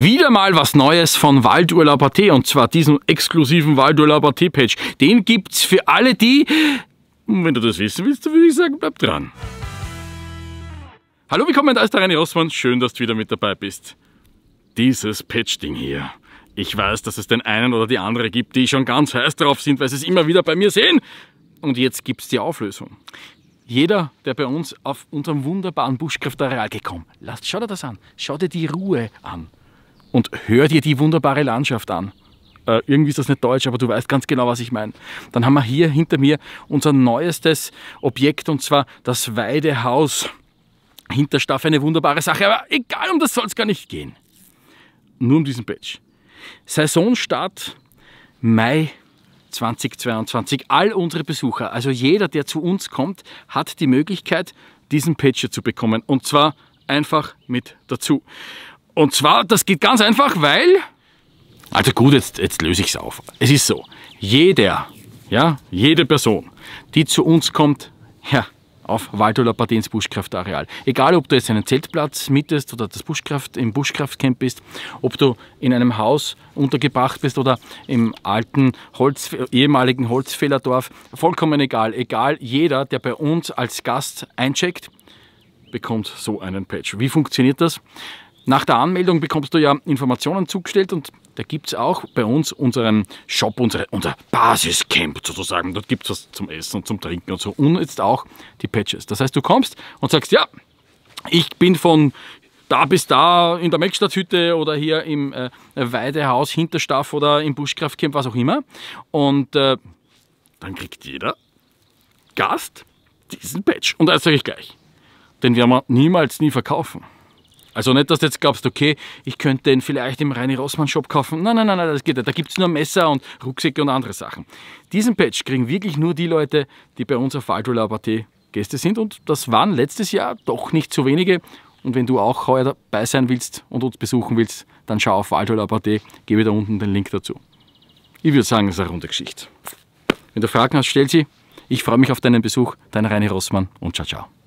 Wieder mal was Neues von Waldurlaub.at und zwar diesen exklusiven waldurlaubat Patch. Den gibt's für alle die, hm, wenn du das wissen willst, dann würde ich sagen, bleib dran. Hallo, willkommen, da ist der René Oswald. Schön, dass du wieder mit dabei bist. Dieses Patch-Ding hier. Ich weiß, dass es den einen oder die andere gibt, die schon ganz heiß drauf sind, weil sie es immer wieder bei mir sehen. Und jetzt gibt's die Auflösung. Jeder, der bei uns auf unserem wunderbaren Buschkraftareal gekommen, ist, schau dir das an. Schau dir die Ruhe an und hör dir die wunderbare Landschaft an. Äh, irgendwie ist das nicht deutsch, aber du weißt ganz genau, was ich meine. Dann haben wir hier hinter mir unser neuestes Objekt und zwar das Weidehaus. Hinterstaff eine wunderbare Sache, aber egal, um das soll es gar nicht gehen. Nur um diesen Patch. Saisonstart Mai 2022. All unsere Besucher, also jeder, der zu uns kommt, hat die Möglichkeit, diesen Patcher zu bekommen. Und zwar einfach mit dazu. Und zwar, das geht ganz einfach, weil... Also gut, jetzt, jetzt löse ich es auf. Es ist so, jeder, ja, jede Person, die zu uns kommt, ja, auf Waldola Partie ins Buschkraftareal. Egal, ob du jetzt einen Zeltplatz mietest oder das Buschkraft, im Buschkraftcamp bist, ob du in einem Haus untergebracht bist oder im alten Holz, ehemaligen Holzfällerdorf, vollkommen egal. Egal, jeder, der bei uns als Gast eincheckt, bekommt so einen Patch. Wie funktioniert das? Nach der Anmeldung bekommst du ja Informationen zugestellt und da gibt es auch bei uns unseren Shop, unsere, unser Basiscamp sozusagen. Dort gibt es was zum Essen und zum Trinken und so. Und jetzt auch die Patches. Das heißt, du kommst und sagst, ja, ich bin von da bis da in der Meckstadthütte oder hier im äh, Weidehaus Hinterstaff oder im Buschkraftcamp, was auch immer. Und äh, dann kriegt jeder Gast diesen Patch. Und das sage ich gleich. Den werden wir niemals nie verkaufen. Also nicht, dass du jetzt glaubst, okay, ich könnte den vielleicht im Reini Rossmann Shop kaufen. Nein, nein, nein, nein das geht nicht. Da gibt es nur Messer und Rucksäcke und andere Sachen. Diesen Patch kriegen wirklich nur die Leute, die bei uns auf Waldurlaub.at Gäste sind und das waren letztes Jahr doch nicht so wenige. Und wenn du auch heuer dabei sein willst und uns besuchen willst, dann schau auf waldurlaub.at, gebe da unten den Link dazu. Ich würde sagen, es ist eine runde Geschichte. Wenn du Fragen hast, stell sie. Ich freue mich auf deinen Besuch. Dein Reini Rossmann und ciao, ciao.